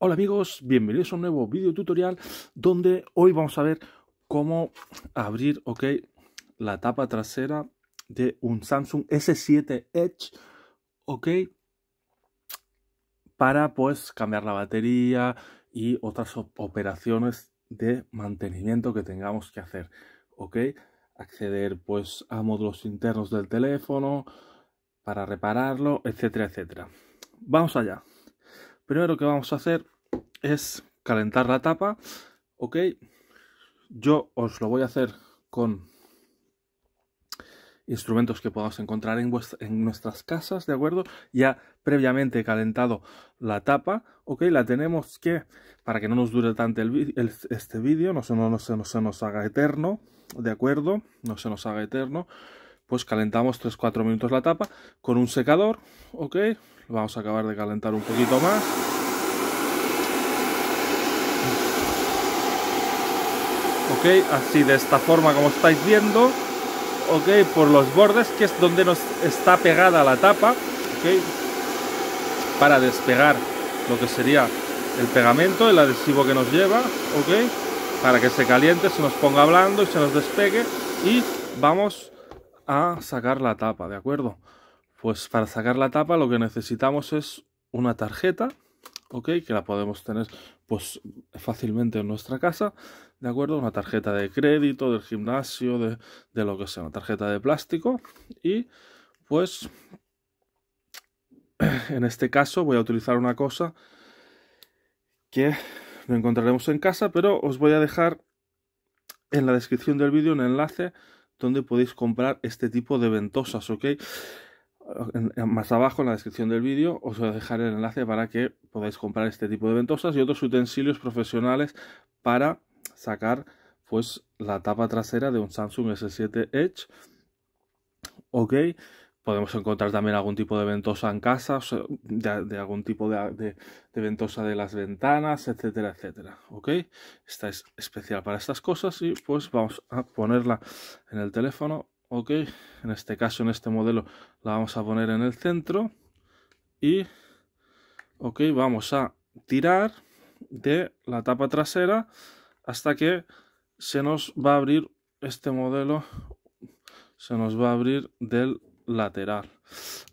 Hola amigos, bienvenidos a un nuevo video tutorial donde hoy vamos a ver cómo abrir ok la tapa trasera de un Samsung S7 Edge ok para pues cambiar la batería y otras operaciones de mantenimiento que tengamos que hacer ok acceder pues a módulos internos del teléfono para repararlo etcétera etcétera vamos allá Primero que vamos a hacer es calentar la tapa, ¿ok? Yo os lo voy a hacer con instrumentos que podamos encontrar en, nuestras casas, ¿de acuerdo? Ya previamente calentado la tapa, ¿ok? La tenemos que, para que no nos dure tanto el, este vídeo, no, no, no se nos haga eterno, ¿de acuerdo? No se nos haga eterno pues calentamos 3-4 minutos la tapa con un secador, ok, vamos a acabar de calentar un poquito más. Ok, así de esta forma como estáis viendo, ok, por los bordes que es donde nos está pegada la tapa, ok, para despegar lo que sería el pegamento, el adhesivo que nos lleva, ok, para que se caliente, se nos ponga blando y se nos despegue y vamos a sacar la tapa, ¿de acuerdo? Pues para sacar la tapa lo que necesitamos es una tarjeta, ¿ok? Que la podemos tener pues fácilmente en nuestra casa, ¿de acuerdo? Una tarjeta de crédito, del gimnasio, de, de lo que sea, una tarjeta de plástico y pues en este caso voy a utilizar una cosa que no encontraremos en casa, pero os voy a dejar en la descripción del vídeo un enlace donde podéis comprar este tipo de ventosas, ¿ok? más abajo en la descripción del vídeo os voy a dejar el enlace para que podáis comprar este tipo de ventosas y otros utensilios profesionales para sacar pues la tapa trasera de un Samsung S7 Edge. Ok, podemos encontrar también algún tipo de ventosa en casa, de, algún tipo de, ventosa de las ventanas, etcétera, etcétera. ¿Ok? Esta es especial para estas cosas y pues vamos a ponerla en el teléfono. ¿Ok? En este caso, en este modelo, la vamos a poner en el centro. Y, ok, vamos a tirar de la tapa trasera hasta que se nos va a abrir este modelo se nos va a abrir del lateral.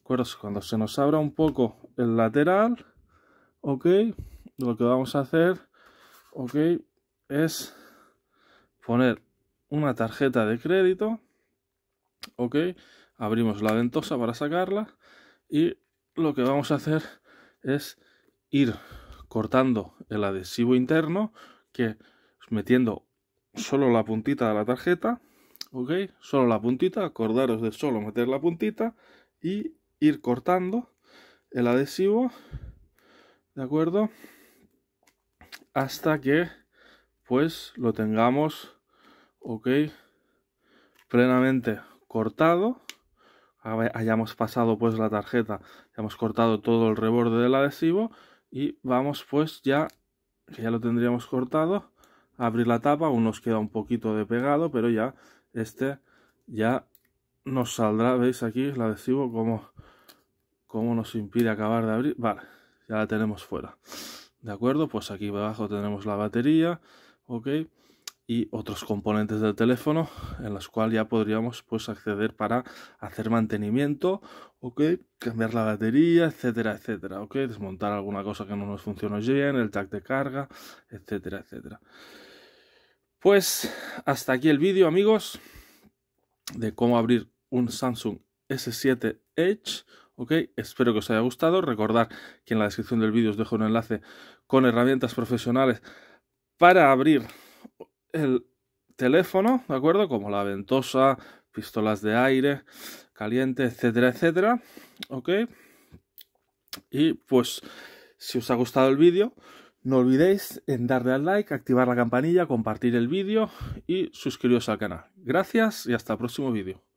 Cuando se nos abra un poco el lateral, ok, lo que vamos a hacer, ok, es poner una tarjeta de crédito, ok, abrimos la ventosa para sacarla y lo que vamos a hacer es ir cortando el adhesivo interno que metiendo solo la puntita de la tarjeta ¿ok? Solo la puntita, acordaros de solo meter la puntita y ir cortando el adhesivo, ¿de acuerdo? Hasta que pues lo tengamos, ¿ok? Plenamente cortado, hayamos pasado pues la tarjeta, hemos cortado todo el reborde del adhesivo y vamos pues ya, ya lo tendríamos cortado, abrir la tapa, aún nos queda un poquito de pegado, pero ya este ya nos saldrá, veis aquí el adhesivo como, como nos impide acabar de abrir, vale, ya la tenemos fuera, de acuerdo, pues aquí abajo tenemos la batería, ok, y otros componentes del teléfono en los cuales ya podríamos pues acceder para hacer mantenimiento, ok, cambiar la batería, etcétera, etcétera, ok, desmontar alguna cosa que no nos funcione bien, el tag de carga, etcétera, etcétera. Pues hasta aquí el vídeo amigos de cómo abrir un Samsung S7 Edge. Ok, espero que os haya gustado. Recordar que en la descripción del vídeo os dejo un enlace con herramientas profesionales para abrir el teléfono, ¿de acuerdo? Como la ventosa, pistolas de aire caliente, etcétera, etcétera. Ok. Y pues, si os ha gustado el vídeo, no olvidéis en darle al like, activar la campanilla, compartir el vídeo y suscribiros al canal. Gracias y hasta el próximo vídeo.